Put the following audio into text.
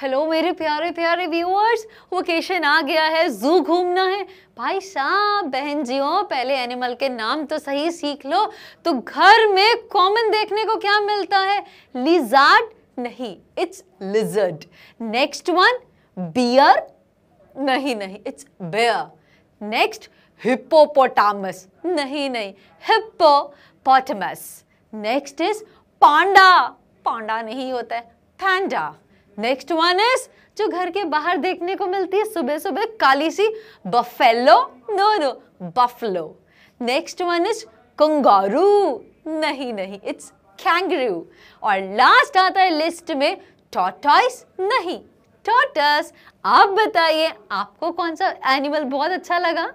hello मेरे प्यारे प्यारे व्यूअर्स वोकेशन आ गया है जू घूमना है भाई साहब बहन जी हो पहले एनिमल के नाम तो सही सीख लो तो घर में कॉमन देखने को क्या मिलता है लिजार्ड नहीं it's lizard next one bear नहीं नहीं इट्स बेयर नेक्स्ट हिप्पोपोटामस नहीं नहीं hippopotamus next is panda panda नहीं होता है पांडा नेक्स्ट वन इज जो घर के बाहर देखने को मिलती है सुबह सुबह काली सी buffalo no no buffalo next one is kangaroo नहीं नहीं इट्स कैंगरू और लास्ट आता है लिस्ट में टॉटॉइस नहीं टॉटस आप बताइए आपको कौन सा एनिमल बहुत अच्छा लगा